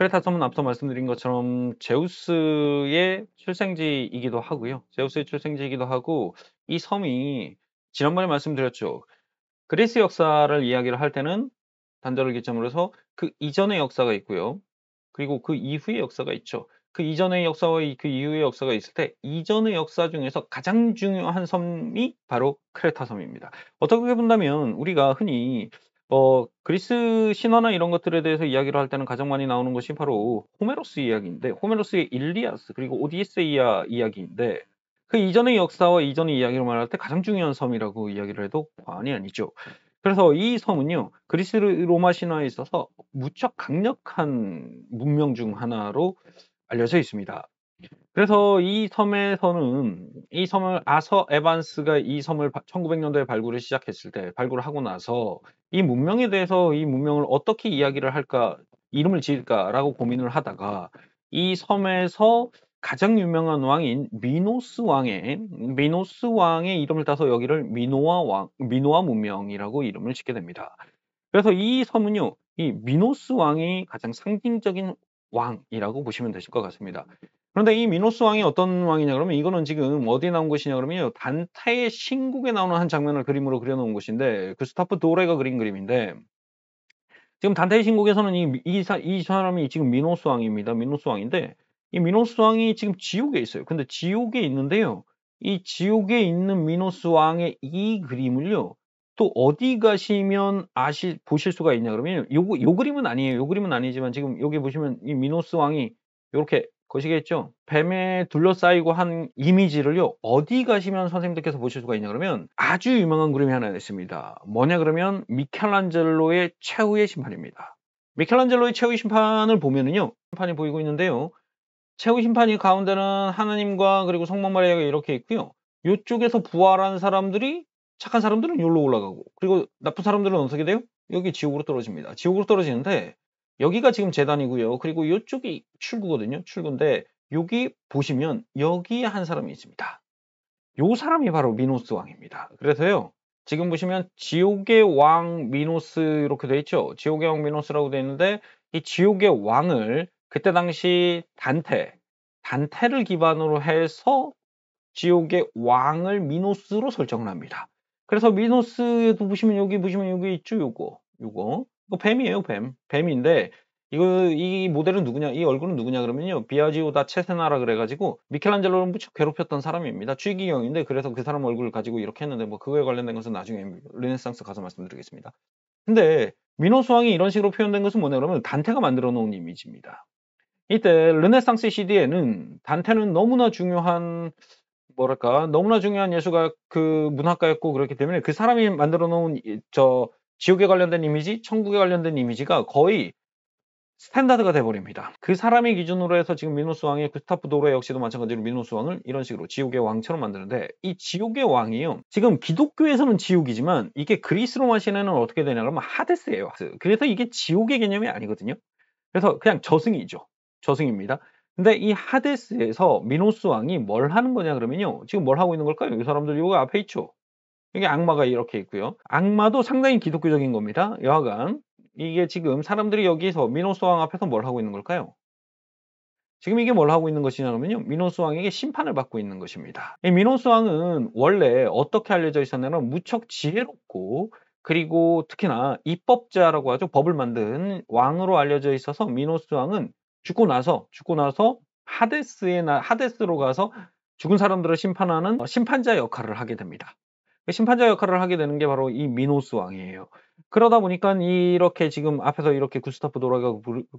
크레타 섬은 앞서 말씀드린 것처럼 제우스의 출생지이기도 하고요. 제우스의 출생지이기도 하고 이 섬이 지난번에 말씀드렸죠. 그리스 역사를 이야기를 할 때는 단절을 기점으로 해서 그 이전의 역사가 있고요. 그리고 그 이후의 역사가 있죠. 그 이전의 역사와 그 이후의 역사가 있을 때 이전의 역사 중에서 가장 중요한 섬이 바로 크레타 섬입니다. 어떻게 본다면 우리가 흔히 어, 그리스 신화나 이런 것들에 대해서 이야기를 할 때는 가장 많이 나오는 것이 바로 호메로스 이야기인데 호메로스의 일리아스 그리고 오디세이아 이야기인데 그 이전의 역사와 이전의 이야기를 말할 때 가장 중요한 섬이라고 이야기를 해도 과언이 아니죠. 그래서 이 섬은요 그리스 로마 신화에 있어서 무척 강력한 문명 중 하나로 알려져 있습니다. 그래서 이 섬에서는 이 섬을 아서 에반스가 이 섬을 1900년도에 발굴을 시작했을 때 발굴을 하고 나서 이 문명에 대해서 이 문명을 어떻게 이야기를 할까, 이름을 지을까라고 고민을 하다가 이 섬에서 가장 유명한 왕인 미노스 왕의 미노스 왕의 이름을 따서 여기를 미노아 왕 미노아 문명이라고 이름을 짓게 됩니다. 그래서 이 섬은요, 이 미노스 왕이 가장 상징적인 왕이라고 보시면 되실 것 같습니다. 그런데 이 미노스 왕이 어떤 왕이냐 그러면 이거는 지금 어디에 나온 것이냐 그러면 요 단타의 신국에 나오는 한 장면을 그림으로 그려놓은 것인데 그스타프 도레가 그린 그림인데 지금 단타의 신국에서는 이, 이, 사, 이 사람이 지금 미노스 왕입니다. 미노스 왕인데 이 미노스 왕이 지금 지옥에 있어요. 근데 지옥에 있는데요. 이 지옥에 있는 미노스 왕의 이 그림을요. 또 어디 가시면 아실 보실 수가 있냐 그러면 요거 요 그림은 아니에요. 요 그림은 아니지만 지금 여기 보시면 이 미노스 왕이 이렇게 것시겠죠 뱀에 둘러싸이고 한 이미지를요. 어디 가시면 선생님들께서 보실 수가 있냐 그러면 아주 유명한 그림이 하나 있습니다. 뭐냐 그러면 미켈란젤로의 최후의 심판입니다. 미켈란젤로의 최후의 심판을 보면은요. 심판이 보이고 있는데요. 최후의 심판이 가운데는 하나님과 그리고 성모 마리아가 이렇게 있고요. 이쪽에서 부활한 사람들이 착한 사람들은 여기로 올라가고 그리고 나쁜 사람들은 어떻게 돼요? 여기 지옥으로 떨어집니다. 지옥으로 떨어지는데 여기가 지금 재단이고요. 그리고 이쪽이 출구거든요. 출구인데 여기 보시면 여기한 사람이 있습니다. 이 사람이 바로 미노스 왕입니다. 그래서요. 지금 보시면 지옥의 왕 미노스 이렇게 되어 있죠. 지옥의 왕 미노스라고 되어 있는데 이 지옥의 왕을 그때 당시 단테 단테를 기반으로 해서 지옥의 왕을 미노스로 설정을 합니다. 그래서 미노스에도 보시면 여기 보시면 여기 있죠. 요거 요거 이거 뭐 뱀이에요, 뱀. 뱀인데 이거 이 모델은 누구냐? 이 얼굴은 누구냐 그러면요. 비아지오다 체세나라 그래 가지고 미켈란젤로를 무척 괴롭혔던 사람입니다. 취기형인데 그래서 그 사람 얼굴을 가지고 이렇게 했는데 뭐 그거에 관련된 것은 나중에 르네상스 가서 말씀드리겠습니다. 근데 민호수왕이 이런 식으로 표현된 것은 뭐냐 그러면 단테가 만들어 놓은 이미지입니다. 이때 르네상스 시디에는 단테는 너무나 중요한 뭐랄까 너무나 중요한 예술가 그 문학가였고 그렇기 때문에 그 사람이 만들어 놓은 저 지옥에 관련된 이미지, 천국에 관련된 이미지가 거의 스탠다드가 돼버립니다. 그사람의 기준으로 해서 지금 미노스 왕의 구스타프 도르 역시도 마찬가지로 미노스 왕을 이런 식으로 지옥의 왕처럼 만드는데 이 지옥의 왕이요. 지금 기독교에서는 지옥이지만 이게 그리스 로마 시대는 어떻게 되냐 그러면 하데스예요. 그래서 이게 지옥의 개념이 아니거든요. 그래서 그냥 저승이죠. 저승입니다. 근데 이 하데스에서 미노스 왕이 뭘 하는 거냐 그러면요. 지금 뭘 하고 있는 걸까요? 이 사람들 이거 앞에 있죠. 여기 악마가 이렇게 있고요. 악마도 상당히 기독교적인 겁니다. 여하간 이게 지금 사람들이 여기서 미노스 왕 앞에서 뭘 하고 있는 걸까요? 지금 이게 뭘 하고 있는 것이냐면요. 미노스 왕에게 심판을 받고 있는 것입니다. 이 미노스 왕은 원래 어떻게 알려져 있었냐면 무척 지혜롭고 그리고 특히나 입법자라고 하죠. 법을 만든 왕으로 알려져 있어서 미노스 왕은 죽고 나서 죽고 나서 하데스에 나 하데스로 가서 죽은 사람들을 심판하는 어, 심판자 역할을 하게 됩니다. 그러니까 심판자 역할을 하게 되는 게 바로 이 미노스 왕이에요. 그러다 보니까 이렇게 지금 앞에서 이렇게 구스타프 도라가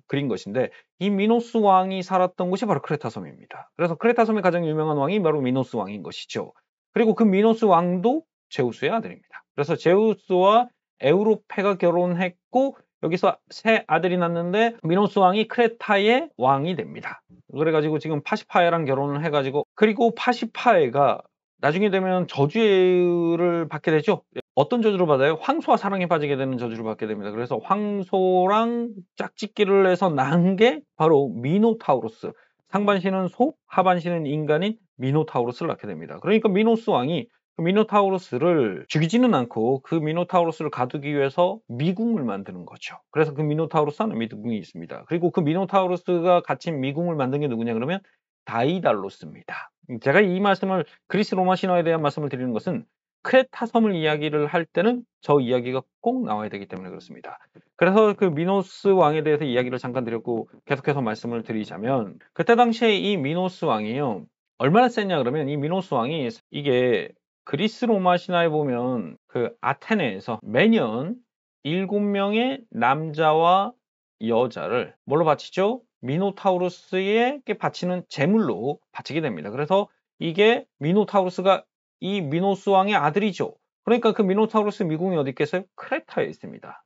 그린 것인데 이 미노스 왕이 살았던 곳이 바로 크레타 섬입니다. 그래서 크레타 섬의 가장 유명한 왕이 바로 미노스 왕인 것이죠. 그리고 그 미노스 왕도 제우스의 아들입니다. 그래서 제우스와 에우로페가 결혼했고 여기서 새 아들이 났는데 미노스 왕이 크레타의 왕이 됩니다. 그래가지고 지금 파시파에랑 결혼을 해가지고 그리고 파시파에가 나중에 되면 저주를 받게 되죠. 어떤 저주를 받아요? 황소와 사랑에 빠지게 되는 저주를 받게 됩니다. 그래서 황소랑 짝짓기를 해서 난 게 바로 미노타우로스. 상반신은 소, 하반신은 인간인 미노타우로스를 낳게 됩니다. 그러니까 미노스 왕이 그 미노타우로스를 죽이지는 않고 그 미노타우로스를 가두기 위해서 미궁을 만드는 거죠. 그래서 그 미노타우로스 안에 미궁이 있습니다. 그리고 그 미노타우로스가 갇힌 미궁을 만든 게 누구냐 그러면 다이달로스입니다. 음, 제가 이 말씀을 그리스 로마 신화에 대한 말씀을 드리는 것은 크레타 섬을 이야기를 할 때는 저 이야기가 꼭 나와야 되기 때문에 그렇습니다. 그래서 그 미노스 왕에 대해서 이야기를 잠깐 드렸고 계속해서 말씀을 드리자면 그때 당시에 이 미노스 왕이요 얼마나 셌냐 그러면 이 미노스 왕이 이게 그리스 로마 신화에 보면 그 아테네에서 매년 7명의 남자와 여자를 뭘로 바치죠? 미노타우루스에게 바치는 제물로 바치게 됩니다. 그래서 이게 미노타우루스가 이 미노스 왕의 아들이죠. 그러니까 그 미노타우루스 미궁이 어디 있겠어요? 크레타에 있습니다.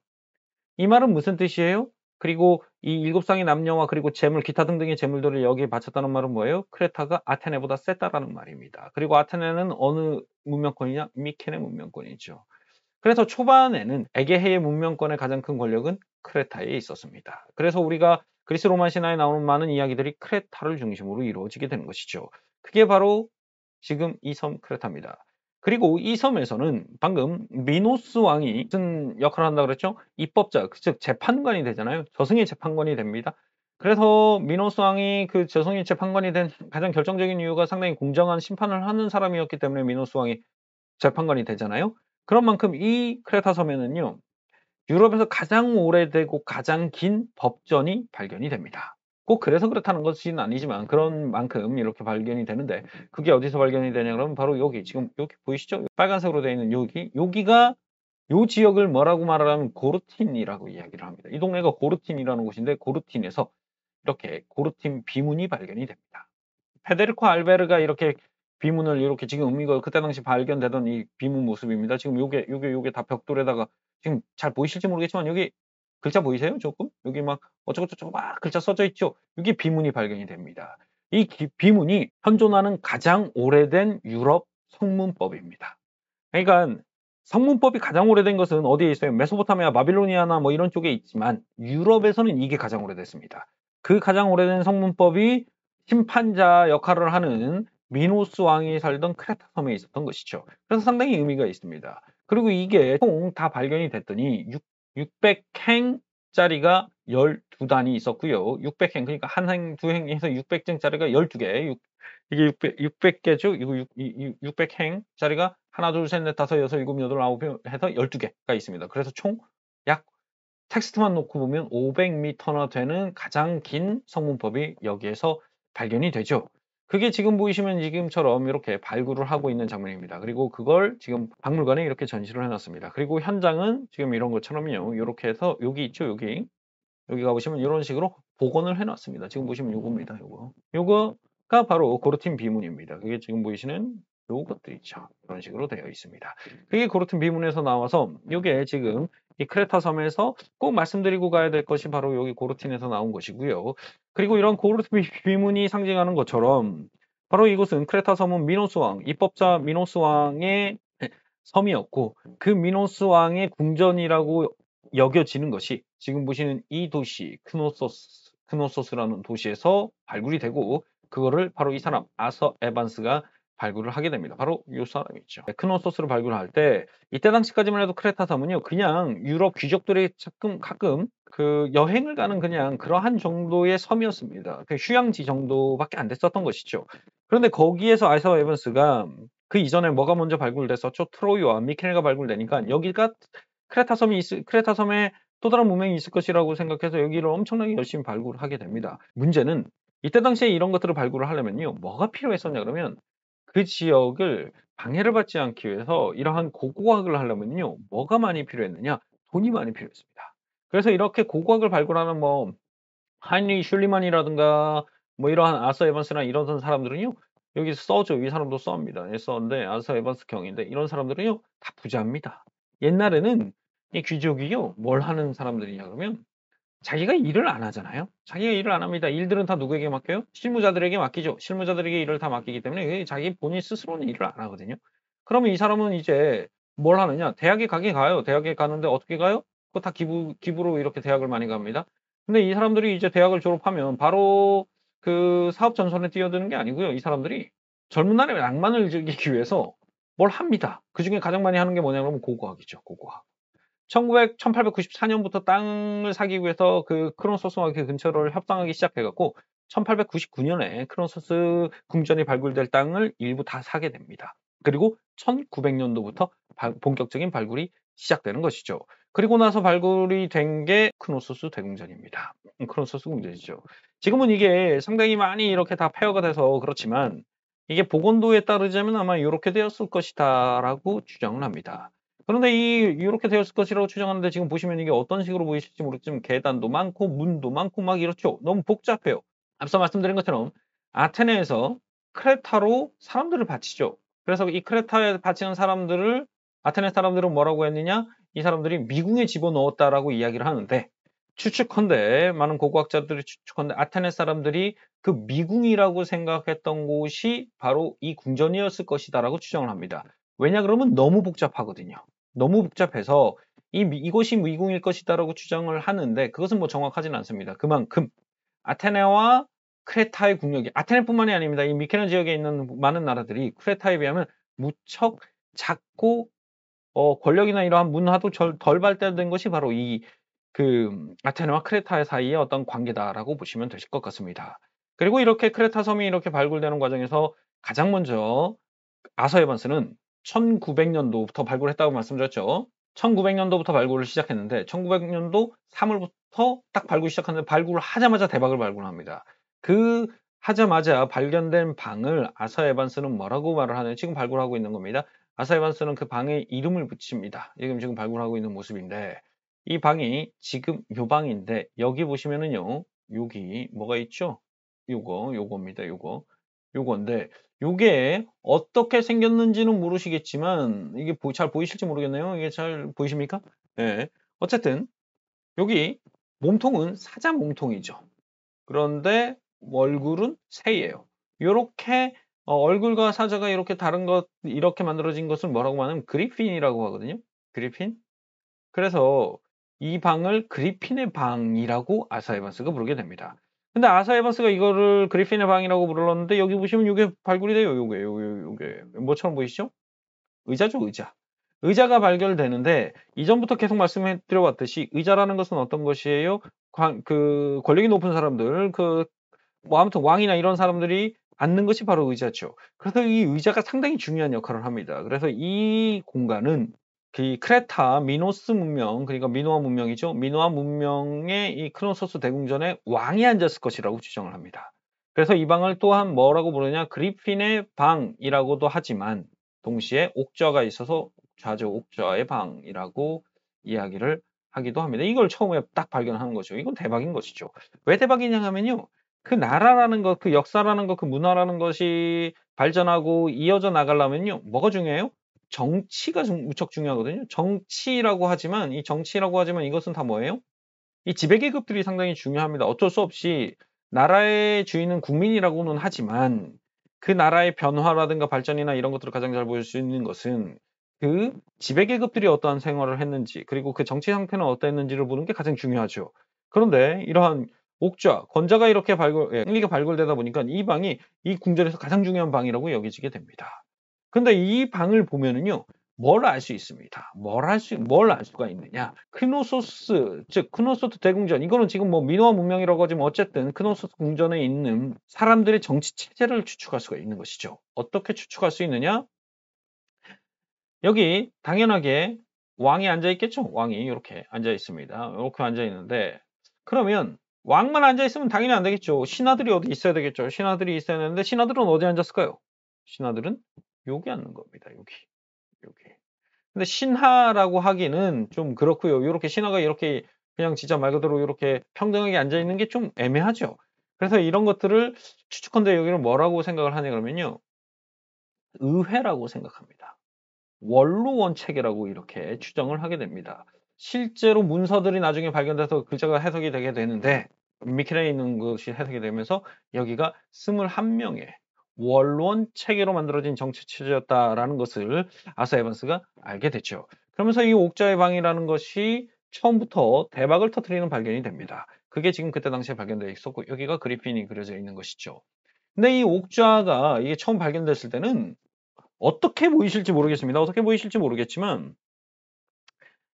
이 말은 무슨 뜻이에요? 그리고 이 일곱 상의 남녀와 그리고 재물 기타 등등의 재물들을 여기에 바쳤다는 말은 뭐예요? 크레타가 아테네보다 셌다라는 말입니다. 그리고 아테네는 어느 문명권이냐? 미케네 문명권이죠. 그래서 초반에는 에게해의 문명권의 가장 큰 권력은 크레타에 있었습니다. 그래서 우리가 그리스 로마 신화에 나오는 많은 이야기들이 크레타를 중심으로 이루어지게 되는 것이죠. 그게 바로 지금 이 섬 크레타입니다. 그리고 이 섬에서는 방금 미노스 왕이 무슨 역할을 한다 그랬죠? 입법자, 즉 재판관이 되잖아요. 저승의 재판관이 됩니다. 그래서 미노스 왕이 그 저승의 재판관이 된 가장 결정적인 이유가 상당히 공정한 심판을 하는 사람이었기 때문에 미노스 왕이 재판관이 되잖아요. 그런 만큼 이 크레타 섬에는요. 유럽에서 가장 오래되고 가장 긴 법전이 발견이 됩니다. 꼭 그래서 그렇다는 것은 아니지만 그런 만큼 이렇게 발견이 되는데 그게 어디서 발견이 되냐 그러면 바로 여기 지금 여기 보이시죠? 빨간색으로 되어 있는 여기 여기가 요 지역을 뭐라고 말하면 고르틴이라고 이야기를 합니다. 이 동네가 고르틴이라는 곳인데 고르틴에서 이렇게 고르틴 비문이 발견이 됩니다. 페데르코 알베르가 이렇게 비문을 이렇게 지금 의미가 그때 당시 발견되던 이 비문 모습입니다. 지금 요게 요게 요게 다 벽돌에다가 지금 잘 보이실지 모르겠지만 여기 글자 보이세요? 조금 여기 막 어쩌고저쩌고 막 글자 써져 있죠. 이게 비문이 발견이 됩니다. 이 기, 비문이 현존하는 가장 오래된 유럽 성문법입니다. 그러니까 성문법이 가장 오래된 것은 어디에 있어요? 메소포타미아, 바빌로니아나 뭐 이런 쪽에 있지만 유럽에서는 이게 가장 오래됐습니다. 그 가장 오래된 성문법이 심판자 역할을 하는 미노스 왕이 살던 크레타 섬에 있었던 것이죠. 그래서 상당히 의미가 있습니다. 그리고 이게 총 다 발견이 됐더니 6, 0 0행짜리가 12단이 있었고요. 600행 그러니까 한 행, 두 행에서 600행짜리가 12개. 6, 이게 600, 600개죠. 이거 600행짜리가 하나, 둘, 셋, 넷, 다섯, 여섯, 일곱, 여덟, 아홉 해서 12개가 있습니다. 그래서 총 약 텍스트만 놓고 보면 500m나 되는 가장 긴 성문법이 여기에서 발견이 되죠. 그게 지금 보이시면 지금처럼 이렇게 발굴을 하고 있는 장면입니다. 그리고 그걸 지금 박물관에 이렇게 전시를 해놨습니다. 그리고 현장은 지금 이런 것처럼요. 이렇게 해서 여기 있죠, 여기. 여기 가보시면 이런 식으로 복원을 해놨습니다. 지금 보시면 요겁니다, 요거. 요거가 바로 고르틴 비문입니다. 그게 지금 보이시는 요것들 있죠. 이런 식으로 되어 있습니다. 그게 고르틴 비문에서 나와서 요게 지금 이 크레타 섬에서 꼭 말씀드리고 가야 될 것이 바로 여기 고르틴에서 나온 것이고요. 그리고 이런 고르틴 비문이 상징하는 것처럼 바로 이곳은 크레타 섬은 미노스 왕, 입법자 미노스 왕의 섬이었고 그 미노스 왕의 궁전이라고 여겨지는 것이 지금 보시는 이 도시 크노소스, 크노소스라는 도시에서 발굴이 되고 그거를 바로 이 사람 아서 에반스가 발굴을 하게 됩니다. 바로 이 사람이죠. 네, 크노소스를 발굴할 때 이때 당시까지만 해도 크레타 섬은요 그냥 유럽 귀족들이 가끔 가끔 그 여행을 가는 그냥 그러한 정도의 섬이었습니다. 그 휴양지 정도밖에 안 됐었던 것이죠. 그런데 거기에서 아이서 에번스가그 이전에 뭐가 먼저 발굴됐었죠? 트로이와 미케네가 발굴되니까 여기가 크레타 섬이 있, 크레타 섬에 또 다른 문명이 있을 것이라고 생각해서 여기를 엄청나게 열심히 발굴하게 을 됩니다. 문제는 이때 당시에 이런 것들을 발굴을 하려면요 뭐가 필요했었냐 그러면 그 지역을 방해를 받지 않기 위해서 이러한 고고학을 하려면요. 뭐가 많이 필요했느냐? 돈이 많이 필요했습니다. 그래서 이렇게 고고학을 발굴하는 뭐 하인리 슐리만이라든가 뭐 이러한 아서 에반스나 이런 사람들은요. 여기 써죠. 이 사람도 써합니다 예, 써인데 아서 에반스 경인데 이런 사람들은요. 다 부자입니다. 옛날에는 이 귀족이요. 뭘 하는 사람들이냐 그러면 자기가 일을 안 하잖아요. 자기가 일을 안 합니다. 일들은 다 누구에게 맡겨요? 실무자들에게 맡기죠. 실무자들에게 일을 다 맡기기 때문에 그 자기 본인 스스로는 일을 안 하거든요. 그러면 이 사람은 이제 뭘 하느냐? 대학에 가긴 가요. 대학에 가는데 어떻게 가요? 그거 다 기부, 기부로 이렇게 대학을 많이 갑니다. 근데 이 사람들이 이제 대학을 졸업하면 바로 그 사업 전선에 뛰어드는 게 아니고요. 이 사람들이 젊은 날에 낭만을 즐기기 위해서 뭘 합니다. 그 중에 가장 많이 하는 게 뭐냐 면 고고학이죠. 고고학. 1900, 1894년부터 땅을 사기 위해서 그크론소스 마켓 그 근처를 협상하기 시작해갖고 1899년에 크론소스 궁전이 발굴될 땅을 일부 다 사게 됩니다. 그리고 1900년도부터 바, 본격적인 발굴이 시작되는 것이죠. 그리고 나서 발굴이 된 게크론소스 대궁전입니다. 음, 크론소스 궁전이죠. 지금은 이게 상당히 많이 이렇게 다 폐허가 돼서 그렇지만 이게 보건도에 따르자면 아마 이렇게 되었을 것이다라고 주장을 합니다. 그런데 이 이렇게 되었을 것이라고 추정하는데 지금 보시면 이게 어떤 식으로 보이실지 모르겠지만 계단도 많고 문도 많고 막 이렇죠. 너무 복잡해요. 앞서 말씀드린 것처럼 아테네에서 크레타로 사람들을 바치죠. 그래서 이 크레타에 바치는 사람들을 아테네 사람들은 뭐라고 했느냐? 이 사람들이 미궁에 집어넣었다라고 이야기를 하는데 추측컨대 많은 고고학자들이 추측컨대 아테네 사람들이 그 미궁이라고 생각했던 곳이 바로 이 궁전이었을 것이다라고 추정을 합니다. 왜냐 그러면 너무 복잡하거든요. 너무 복잡해서 이, 이곳이 미궁일 것이다라고 주장을 하는데 그것은 뭐 정확하진 않습니다. 그만큼 아테네와 크레타의 국력이 아테네뿐만이 아닙니다. 이 미케네 지역에 있는 많은 나라들이 크레타에 비하면 무척 작고 어, 권력이나 이러한 문화도 절, 덜 발달된 것이 바로 이 그 아테네와 크레타 사이의 어떤 관계다라고 보시면 되실 것 같습니다. 그리고 이렇게 크레타 섬이 이렇게 발굴되는 과정에서 가장 먼저 아서에반스는 1900년도부터 발굴했다고 말씀드렸죠. 1900년도부터 발굴을 시작했는데 1900년도 3월부터 딱 발굴 시작하는데 발굴을 하자마자 대박을 발굴합니다. 그 하자마자 발견된 방을 아사 에반스는 뭐라고 말을 하냐 지금 발굴하고 있는 겁니다. 아사 에반스는 그 방에 이름을 붙입니다. 지금 지금 발굴하고 있는 모습인데 이 방이 지금 요 방인데 여기 보시면은요. 여기 뭐가 있죠? 요거 요겁니다. 요거 요건데 요게 어떻게 생겼는지는 모르시겠지만 이게 보, 잘 보이실지 모르겠네요. 이게 잘 보이십니까? 예. 어쨌든 여기 몸통은 사자 몸통이죠. 그런데 얼굴은 새예요. 이렇게 어, 얼굴과 사자가 이렇게 다른 것 이렇게 만들어진 것을 뭐라고 말 하면 그리핀이라고 하거든요. 그리핀. 그래서 이 방을 그리핀의 방이라고 아사 에반스가 부르게 됩니다. 근데 아사 에반스가 이거를 그리핀의 방이라고 불렀는데 여기 보시면 이게 발굴이 돼요. 이게 요게 뭐처럼 보이시죠? 의자죠, 의자. 의자가 발견되는데 이전부터 계속 말씀해 드려왔듯이 의자라는 것은 어떤 것이에요? 관, 그 권력이 높은 사람들 그 뭐 아무튼 왕이나 이런 사람들이 앉는 것이 바로 의자죠. 그래서 이 의자가 상당히 중요한 역할을 합니다. 그래서 이 공간은 그 크레타 미노스 문명 그러니까 미노아 문명이죠. 미노아 문명의 이 크로노소스 대궁전에 왕이 앉았을 것이라고 추정을 합니다. 그래서 이 방을 또한 뭐라고 부르냐 그리핀의 방이라고도 하지만 동시에 옥좌가 있어서 좌조 옥좌의 방이라고 이야기를 하기도 합니다. 이걸 처음에 딱 발견하는 거죠. 이건 대박인 것이죠. 왜 대박이냐 하면요. 그 나라라는 것, 그 역사라는 것, 그 문화라는 것이 발전하고 이어져 나가려면요. 뭐가 중요해요? 정치가 무척 중요하거든요. 정치라고 하지만 이 정치라고 하지만 이것은 다 뭐예요? 이 지배 계급들이 상당히 중요합니다. 어쩔 수 없이 나라의 주인은 국민이라고는 하지만 그 나라의 변화라든가 발전이나 이런 것들을 가장 잘 보일 수 있는 것은 그 지배 계급들이 어떠한 생활을 했는지 그리고 그 정치 상태는 어땠는지를 보는 게 가장 중요하죠. 그런데 이러한 옥좌, 권좌가 이렇게 발굴, 예, 발굴되다 보니까 이 방이 이 궁전에서 가장 중요한 방이라고 여겨지게 됩니다. 근데 이 방을 보면은요. 뭘 알 수 있습니다. 뭘할 수, 뭘 알 수가 있느냐. 크노소스, 즉, 크노소스 대궁전. 이거는 지금 뭐민호 문명이라고 하지만 어쨌든 크노소스 궁전에 있는 사람들의 정치 체제를 추측할 수가 있는 것이죠. 어떻게 추측할 수 있느냐? 여기 당연하게 왕이 앉아 있겠죠? 왕이 이렇게 앉아 있습니다. 이렇게 앉아 있는데 그러면 왕만 앉아 있으면 당연히 안 되겠죠. 신하들이 어디 있어야 되겠죠. 신하들이 있어야 되는데 신하들은 어디 앉았을까요? 신하들은 여기 앉는 겁니다. 여기. 여기. 근데 신하라고 하기는 좀 그렇고요. 이렇게 신하가 이렇게 그냥 진짜 말 그대로 이렇게 평등하게 앉아 있는 게 좀 애매하죠. 그래서 이런 것들을 추측컨대 여기는 뭐라고 생각을 하냐 그러면요. 의회라고 생각합니다. 원로 원책이라고 이렇게 추정을 하게 됩니다. 실제로 문서들이 나중에 발견돼서 글자가 해석이 되게 되는데 음, 미켈에 있는 것이 해석이 되면서 여기가 21명의 원론 체계로 만들어진 정치 체제였다라는 것을 아사 에반스가 알게 됐죠. 그러면서 이 옥자의 방이라는 것이 처음부터 대박을 터트리는 발견이 됩니다. 그게 지금 그때 당시에 발견되어 있었고 여기가 그리핀이 그려져 있는 것이죠. 근데 이 옥좌가 이게 처음 발견됐을 때는 어떻게 보이실지 모르겠습니다. 어떻게 보이실지 모르겠지만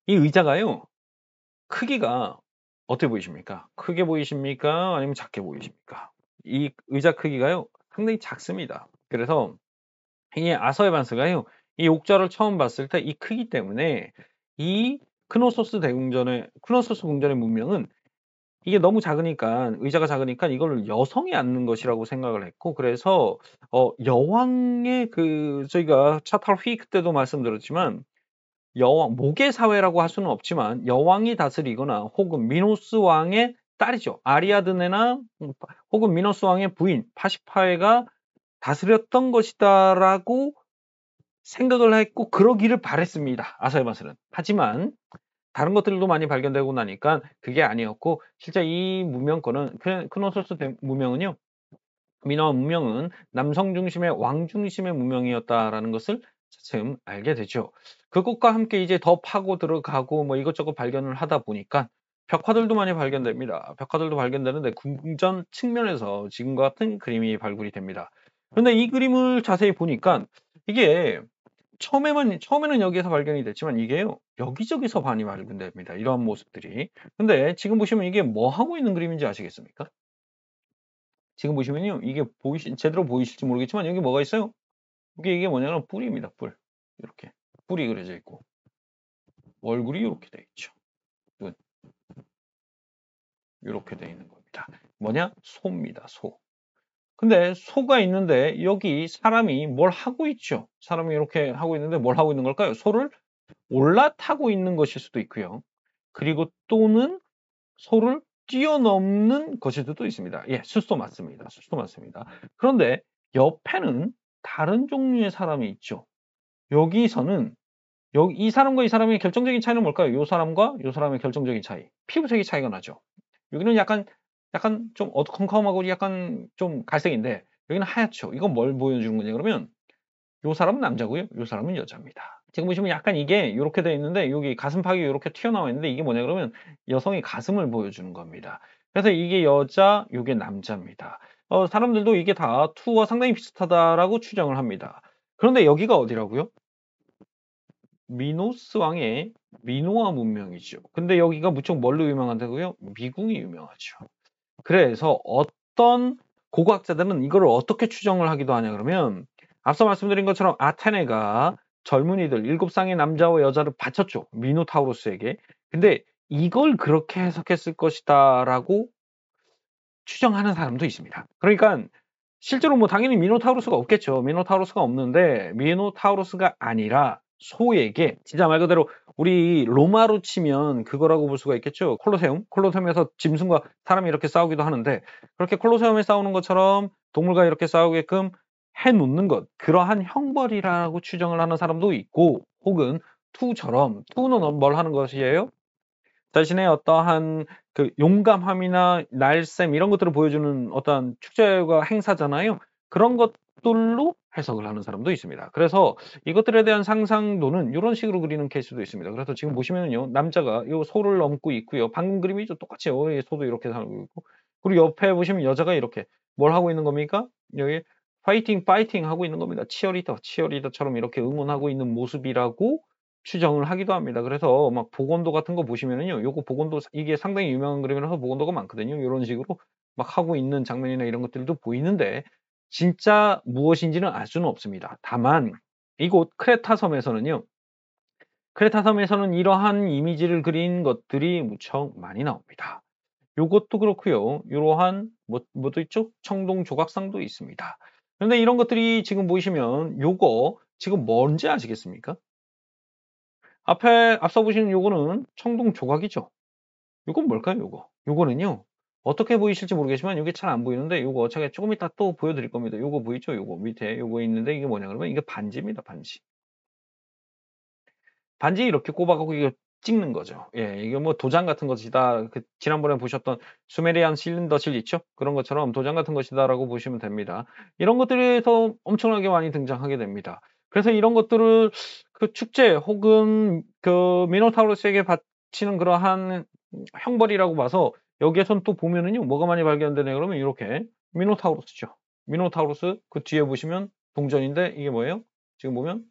이 의자가요. 크기가 어떻게 보이십니까? 크게 보이십니까? 아니면 작게 보이십니까? 이 의자 크기가요. 상당히 작습니다. 그래서 이아서의반스가요이 옥자를 처음 봤을 때 이 크기 때문에 이 크노소스 대궁전의 크노소스 궁전의 문명은 이게 너무 작으니까 의자가 작으니까 이걸 여성이 앉는 것이라고 생각을 했고 그래서 어, 여왕의 그 저희가 차탈휘 크때도 말씀드렸지만 여왕 모계 사회라고 할 수는 없지만 여왕이 다스리거나 혹은 미노스 왕의 딸이죠. 아리아드네나 혹은 미노스 왕의 부인 파시파에가 다스렸던 것이다라고 생각을 했고 그러기를 바랬습니다. 아사히마스는. 하지만 다른 것들도 많이 발견되고 나니까 그게 아니었고 실제 이 무명권은 크노소스 무명은요. 미너 무명은 남성 중심의 왕 중심의 무명이었다라는 것을 지금 알게 되죠. 그것과 함께 이제 더 파고 들어가고 뭐 이것저것 발견을 하다 보니까 벽화들도 많이 발견됩니다. 벽화들도 발견되는데 궁전 측면에서 지금과 같은 그림이 발굴이 됩니다. 그런데 이 그림을 자세히 보니까 이게 처음에만 처음에는 여기에서 발견이 됐지만 이게요 여기저기서 많이 발견됩니다. 이러한 모습들이. 근데 지금 보시면 이게 뭐 하고 있는 그림인지 아시겠습니까? 지금 보시면요 이게 보이시 제대로 보이실지 모르겠지만 여기 뭐가 있어요? 이게 이게 뭐냐면 뿔입니다. 뿔 이렇게 뿔이 그려져 있고 얼굴이 이렇게 돼 있죠. 이렇게 되어 있는 겁니다. 뭐냐? 소입니다. 소. 근데 소가 있는데 여기 사람이 뭘 하고 있죠? 사람이 이렇게 하고 있는데 뭘 하고 있는 걸까요? 소를 올라타고 있는 것일 수도 있고요. 그리고 또는 소를 뛰어넘는 것일 수도 있습니다. 예, 수소 맞습니다. 수소 맞습니다. 그런데 옆에는 다른 종류의 사람이 있죠. 여기서는 여기 이 사람과 이 사람의 결정적인 차이는 뭘까요? 이 사람과 이 사람의 결정적인 차이. 피부색이 차이가 나죠. 여기는 약간 약간 좀 어두컴컴하고 약간 좀 갈색인데 여기는 하얗죠. 이건 뭘 보여주는 거냐 그러면 요 사람은 남자고요. 요 사람은 여자입니다. 지금 보시면 약간 이게 이렇게 되어 있는데 여기 가슴팍이 이렇게 튀어나와 있는데 이게 뭐냐 그러면 여성의 가슴을 보여주는 겁니다. 그래서 이게 여자, 이게 남자입니다. 어, 사람들도 이게 다 투와 상당히 비슷하다라고 추정을 합니다. 그런데 여기가 어디라고요? 미노스 왕의 미노아 문명이죠. 근데 여기가 무척 뭘로 유명한다고요 미궁이 유명하죠. 그래서 어떤 고고학자들은 이걸 어떻게 추정을 하기도 하냐 그러면 앞서 말씀드린 것처럼 아테네가 젊은이들 일곱 쌍의 남자와 여자를 바쳤죠. 미노타우로스에게. 근데 이걸 그렇게 해석했을 것이다라고 추정하는 사람도 있습니다. 그러니까 실제로 뭐 당연히 미노타우로스가 없겠죠. 미노타우로스가 없는데 미노타우로스가 아니라 소에게 진짜 말 그대로 우리 로마로 치면 그거라고 볼 수가 있겠죠. 콜로세움. 콜로세움에서 짐승과 사람이 이렇게 싸우기도 하는데 그렇게 콜로세움에 싸우는 것처럼 동물과 이렇게 싸우게끔 해놓는 것. 그러한 형벌이라고 추정을 하는 사람도 있고 혹은 투처럼 투는 어, 뭘 하는 것이에요? 자신의 어떠한 그 용감함이나 날쌔 이런 것들을 보여주는 어떠한 축제와 행사잖아요. 그런 것 돌로 해석을 하는 사람도 있습니다. 그래서 이것들에 대한 상상도는 이런 식으로 그리는 케이스도 있습니다. 그래서 지금 보시면요. 남자가 이 소를 넘고 있고요. 방금 그림이 죠 똑같이요. 소도 이렇게 살고 있고. 그리고 옆에 보시면 여자가 이렇게 뭘 하고 있는 겁니까? 여기 파이팅 파이팅 하고 있는 겁니다. 치어리더 치어리더처럼 이렇게 응원하고 있는 모습이라고 추정을 하기도 합니다. 그래서 막 보건도 같은 거 보시면은요. 요거 보건도 이게 상당히 유명한 그림이라서 보건도가 많거든요. 이런 식으로 막 하고 있는 장면이나 이런 것들도 보이는데 진짜 무엇인지는 알 수는 없습니다. 다만 이곳 크레타 섬에서는요. 크레타 섬에서는 이러한 이미지를 그린 것들이 무척 많이 나옵니다. 요것도 그렇고요. 이러한 뭐, 뭐도 있죠? 청동 조각상도 있습니다. 그런데 이런 것들이 지금 보시면 이 요거 지금 뭔지 아시겠습니까? 앞에 앞서 보시는 요거는 청동 조각이죠. 요건 뭘까요? 요거. 요거는요. 어떻게 보이실지 모르겠지만 이게 잘 안 보이는데 이거 어차피 조금 이따 또 보여드릴 겁니다. 이거 보이죠? 뭐 이거 밑에 이거 있는데 이게 뭐냐 그러면 이게 반지입니다. 반지. 반지 이렇게 꼽아갖고 이거 찍는 거죠. 예, 이게 뭐 도장 같은 것이다. 그 지난번에 보셨던 수메리안 실린더실 있죠? 그런 것처럼 도장 같은 것이다라고 보시면 됩니다. 이런 것들이더 엄청나게 많이 등장하게 됩니다. 그래서 이런 것들을 그 축제 혹은 그 미노타우로스에게 바치는 그러한 형벌이라고 봐서 여기에선 또 보면은요 뭐가 많이 발견되냐 그러면 이렇게 미노타우루스죠. 미노타우루스 그 뒤에 보시면 동전인데 이게 뭐예요? 지금 보면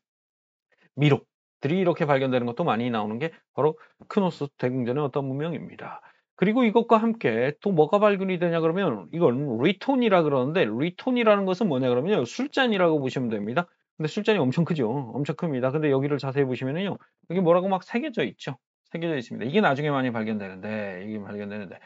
미로들이 이렇게 발견되는 것도 많이 나오는 게 바로 크노스 대궁전의 어떤 문명입니다. 그리고 이것과 함께 또 뭐가 발견이 되냐 그러면 이건 리톤이라 그러는데 리톤이라는 것은 뭐냐 그러면요 술잔이라고 보시면 됩니다. 근데 술잔이 엄청 크죠. 엄청 큽니다. 근데 여기를 자세히 보시면요 여기 뭐라고 막 새겨져 있죠. 새겨져 있습니다. 이게 나중에 많이 발견되는데 이게 발견되는데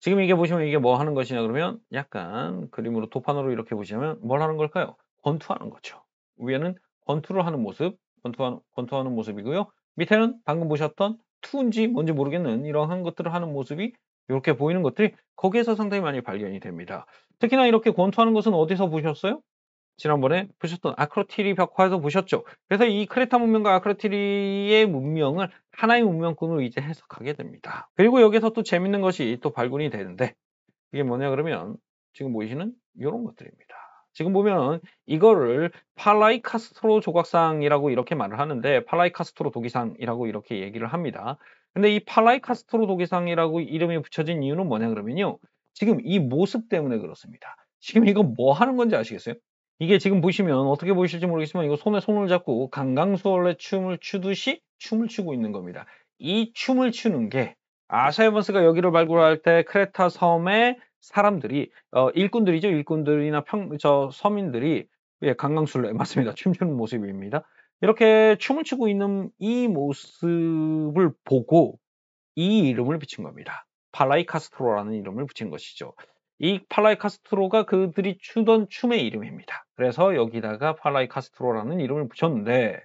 지금 이게 보시면 이게 뭐 하는 것이냐 그러면 약간 그림으로 도판으로 이렇게 보시면 뭘 하는 걸까요? 권투하는 거죠. 위에는 권투를 하는 모습, 권투하는, 권투하는 모습이고요. 밑에는 방금 보셨던 투인지 뭔지 모르겠는 이러한 것들을 하는 모습이 이렇게 보이는 것들이 거기에서 상당히 많이 발견이 됩니다. 특히나 이렇게 권투하는 것은 어디서 보셨어요? 지난번에 보셨던 아크로티리 벽화에서 보셨죠. 그래서 이 크레타 문명과 아크로티리의 문명을 하나의 문명군으로 이제 해석하게 됩니다. 그리고 여기서 또 재밌는 것이 또 발굴이 되는데 이게 뭐냐 그러면 지금 보시는 이 이런 것들입니다. 지금 보면 이거를 팔라이카스트로 조각상이라고 이렇게 말을 하는데 팔라이카스트로 도기상이라고 이렇게 얘기를 합니다. 근데 이 팔라이카스트로 도기상이라고 이름이 붙여진 이유는 뭐냐 그러면요. 지금 이 모습 때문에 그렇습니다. 지금 이거 뭐 하는 건지 아시겠어요? 이게 지금 보시면 어떻게 보이실지 모르겠지만 이거 손에 손을 잡고 강강수월래 춤을 추듯이 춤을 추고 있는 겁니다. 이 춤을 추는 게 아샤이번스가 여기를 발굴할 때 크레타 섬의 사람들이 어, 일꾼들이죠 일꾼들이나 평, 저 서민들이 예, 강강술래 맞습니다 춤추는 모습입니다 이렇게 춤을 추고 있는 이 모습을 보고 이 이름을 붙인 겁니다. 팔라이 카스트로라는 이름을 붙인 것이죠. 이 팔라이 카스트로가 그들이 추던 춤의 이름입니다. 그래서 여기다가 팔라이 카스트로라는 이름을 붙였는데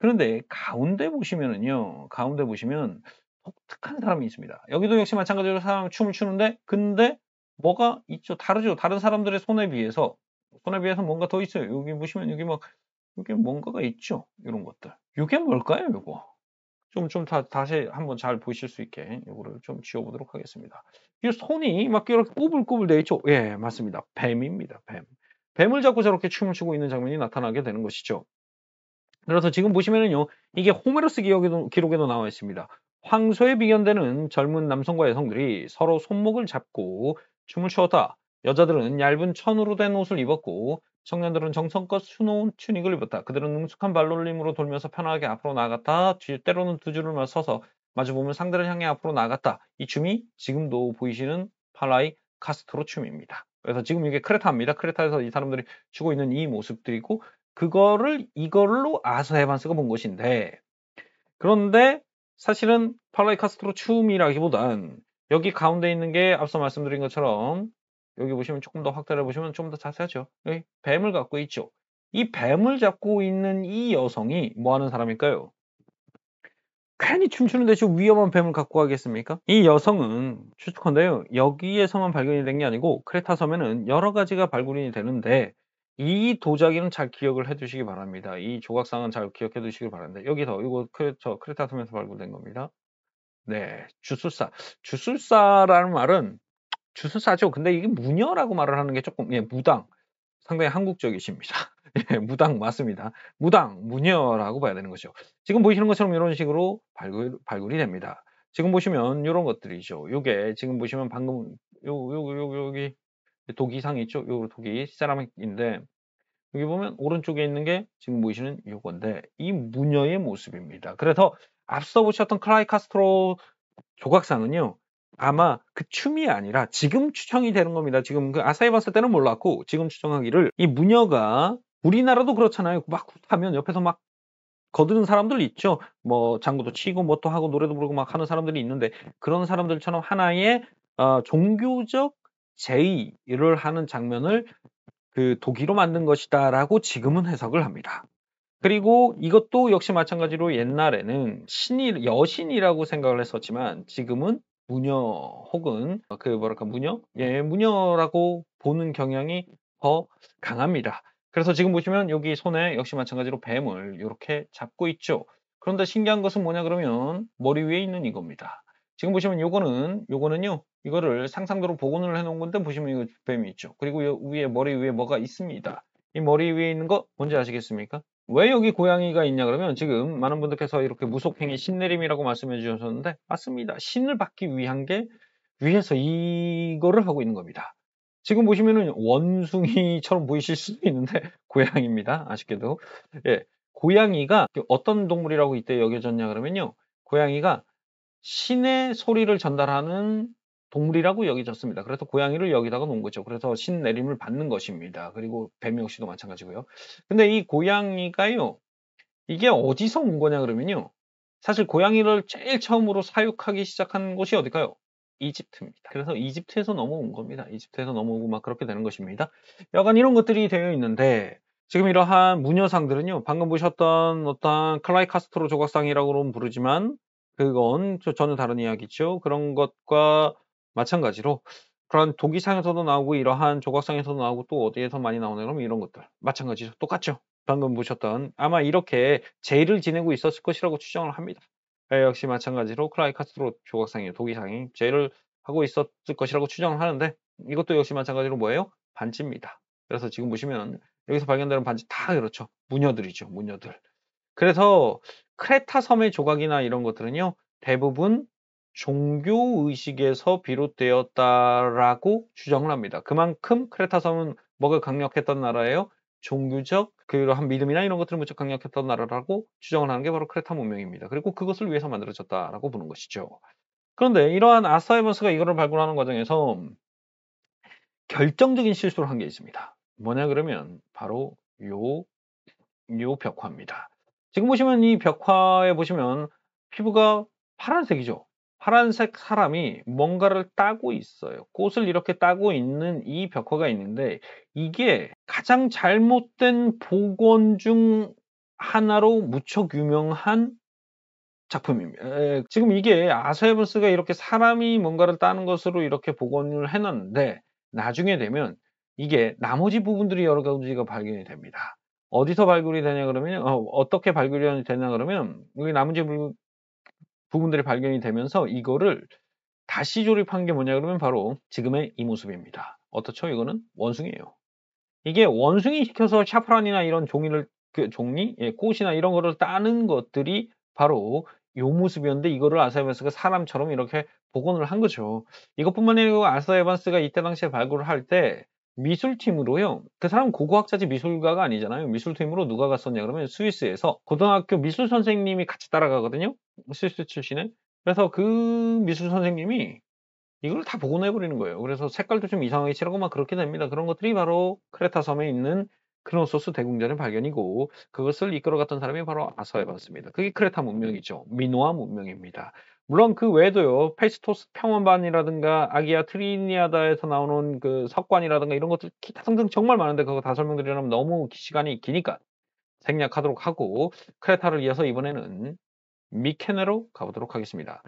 그런데 가운데 보시면은요. 가운데 보시면 독특한 사람이 있습니다. 여기도 역시 마찬가지로 사람 춤을 추는데 근데 뭐가 있죠? 다르죠. 다른 사람들의 손에 비해서 손에 비해서 뭔가 더 있어요. 여기 보시면 여기 막 이게 뭔가가 있죠. 이런 것들. 이게 뭘까요, 이거? 좀, 좀 다, 다시 한번 잘 보실 수 있게 이거를 좀 지워보도록 하겠습니다. 이 손이 막 이렇게 꾸불꾸불 돼 있죠? 예, 맞습니다. 뱀입니다. 뱀. 뱀을 잡고 저렇게 춤을 추고 있는 장면이 나타나게 되는 것이죠. 그래서 지금 보시면은요, 이게 호메로스 기록에도, 기록에도 나와 있습니다. 황소에 비견되는 젊은 남성과 여성들이 서로 손목을 잡고 춤을 추었다. 여자들은 얇은 천으로 된 옷을 입었고 청년들은 정성껏 수놓은 튜닉을 입었다. 그들은 능숙한 발놀림으로 돌면서 편하게 앞으로 나갔다 뒤, 때로는 두 줄을 맞 서서 마주보면 상대를 향해 앞으로 나갔다이 춤이 지금도 보이시는 팔라이 카스트로 춤입니다. 그래서 지금 이게 크레타입니다. 크레타에서 이 사람들이 추고 있는 이 모습들이고 그거를 이걸로 아서해반스가본 것인데 그런데 사실은 팔라이 카스트로 춤이라기보단 여기 가운데 있는 게 앞서 말씀드린 것처럼 여기 보시면 조금 더 확대를 보시면 좀 더 자세하죠. 여기 뱀을 갖고 있죠. 이 뱀을 잡고 있는 이 여성이 뭐 하는 사람일까요? 괜히 춤추는 대신 위험한 뱀을 갖고 가겠습니까? 이 여성은 추측한데요. 여기에서만 발견이 된 게 아니고 크레타 섬에는 여러 가지가 발굴이 되는데 이 도자기는 잘 기억을 해두시기 바랍니다. 이 조각상은 잘 기억해두시길 바랍니다. 여기서 이거 크레 크레타 섬에서 발굴된 겁니다. 네, 주술사. 주술사라는 말은 주술사죠. 근데 이게 무녀라고 말을 하는 게 조금 예, 무당 상당히 한국적이십니다. 예, 무당 맞습니다. 무당 무녀라고 봐야 되는 거죠. 지금 보시는 것처럼 이런 식으로 발굴, 발굴이 됩니다. 지금 보시면 이런 것들이죠. 요게 지금 보시면 방금 요요요 여기 독이상 있죠. 요 독이 사람인데 여기 보면 오른쪽에 있는 게 지금 보시는 요건데 이 무녀의 모습입니다. 그래서 앞서 보셨던 클라이 카스트로 조각상은요. 아마 그 춤이 아니라 지금 추정이 되는 겁니다. 지금 그 아사히 봤을 때는 몰랐고 지금 추정하기를 이 무녀가 우리나라도 그렇잖아요. 막하면 옆에서 막 거드는 사람들 있죠. 뭐 장구도 치고 뭐 또 하고 노래도 부르고 막 하는 사람들이 있는데 그런 사람들처럼 하나의 어, 종교적 제의를 하는 장면을 그 독일로 만든 것이다라고 지금은 해석을 합니다. 그리고 이것도 역시 마찬가지로 옛날에는 신이 여신이라고 생각을 했었지만 지금은 무녀 혹은 그 뭐랄까 무녀? 예, 무녀라고 보는 경향이 더 강합니다. 그래서 지금 보시면 여기 손에 역시 마찬가지로 뱀을 이렇게 잡고 있죠. 그런데 신기한 것은 뭐냐 그러면 머리 위에 있는 이겁니다. 지금 보시면 요거는 요거는요. 이거를 상상도로 복원을 해 놓은 건데 보시면 이거 뱀이 있죠. 그리고 위에 머리 위에 뭐가 있습니다. 이 머리 위에 있는 거 뭔지 아시겠습니까? 왜 여기 고양이가 있냐 그러면 지금 많은 분들께서 이렇게 무속행위 신내림이라고 말씀해 주셨는데 맞습니다. 신을 받기 위한 게 위해서 이거를 하고 있는 겁니다. 지금 보시면 원숭이처럼 보이실 수도 있는데 고양이입니다. 아쉽게도 예, 고양이가 어떤 동물이라고 이때 여겨졌냐 그러면요. 고양이가 신의 소리를 전달하는 동물이라고 여기졌습니다. 그래서 고양이를 여기다가 놓은 거죠. 그래서 신내림을 받는 것입니다. 그리고 배명 씨도 마찬가지고요. 근데 이 고양이가요. 이게 어디서 온 거냐 그러면요. 사실 고양이를 제일 처음으로 사육하기 시작한 곳이 어디일까요 이집트입니다. 그래서 이집트에서 넘어온 겁니다. 이집트에서 넘어오고 막 그렇게 되는 것입니다. 약간 이런 것들이 되어 있는데 지금 이러한 무녀상들은요. 방금 보셨던 어떤 클라이 카스트로 조각상이라고는 부르지만 그건 전혀 다른 이야기죠. 그런 것과 마찬가지로 그런 독기상에서도 나오고 이러한 조각상에서도 나오고 또 어디에서 많이 나오는 그러면 이런 것들 마찬가지죠. 똑같죠. 방금 보셨던 아마 이렇게 제의를 지내고 있었을 것이라고 추정을 합니다. 예, 역시 마찬가지로 크라이카스트로 조각상의 독기상이 제의를 하고 있었을 것이라고 추정을 하는데 이것도 역시 마찬가지로 뭐예요? 반지입니다. 그래서 지금 보시면 여기서 발견되는 반지 다 그렇죠. 무녀들이죠. 무녀들. 그래서 크레타 섬의 조각이나 이런 것들은요. 대부분 종교 의식에서 비롯되었다라고 주장을 합니다. 그만큼 크레타 섬은 뭐가 강력했던 나라예요? 종교적 그러한 믿음이나 이런 것들을 무척 강력했던 나라라고 주장을 하는 게 바로 크레타 문명입니다. 그리고 그것을 위해서 만들어졌다라고 보는 것이죠. 그런데 이러한 아사이먼스가 이거를 발굴하는 과정에서 결정적인 실수를 한 게 있습니다. 뭐냐 그러면 바로 요, 요 벽화입니다. 지금 보시면 이 벽화에 보시면 피부가 파란색이죠. 파란색 사람이 뭔가를 따고 있어요. 꽃을 이렇게 따고 있는 이 벽화가 있는데 이게 가장 잘못된 복원 중 하나로 무척 유명한 작품입니다. 지금 이게 아서에븐스가 이렇게 사람이 뭔가를 따는 것으로 이렇게 복원을 해놨는데 나중에 되면 이게 나머지 부분들이 여러 가지가 발견이 됩니다. 어디서 발굴이 되냐 그러면 어, 떻게 발굴이 되냐 그러면 여기 나머지 부분들이 발견이 되면서 이거를 다시 조립한 게 뭐냐 그러면 바로 지금의 이 모습입니다. 어떻죠? 이거는 원숭이에요. 이게 원숭이 시켜서 샤프란이나 이런 종이를 그 종이, 예, 꽃이나 이런 거를 따는 것들이 바로 요 모습이었는데 이거를 아사 에반스가 사람처럼 이렇게 복원을 한 거죠. 이것뿐만 아니라 아사 에반스가 이때 당시에 발굴을 할때 미술팀으로요. 그 사람 고고학자지 미술가가 아니잖아요. 미술팀으로 누가 갔었냐 그러면 스위스에서 고등학교 미술 선생님이 같이 따라가거든요. 스위스 출신은. 그래서 그 미술 선생님이 이걸 다 복원해 버리는 거예요. 그래서 색깔도 좀 이상하게 칠하고 막 그렇게 됩니다. 그런 것들이 바로 크레타 섬에 있는 크노소스 로 대공전의 발견이고 그것을 이끌어갔던 사람이 바로 아서에봤습니다 그게 크레타 문명이죠. 미노아 문명입니다. 물론 그 외에도요 페스토스 평원반이라든가 아기야 트리니아다에서 나오는 그 석관이라든가 이런 것들 기타 등등 정말 많은데 그거 다 설명드리려면 너무 시간이 기니까 생략하도록 하고 크레타를 이어서 이번에는 미케네로 가보도록 하겠습니다.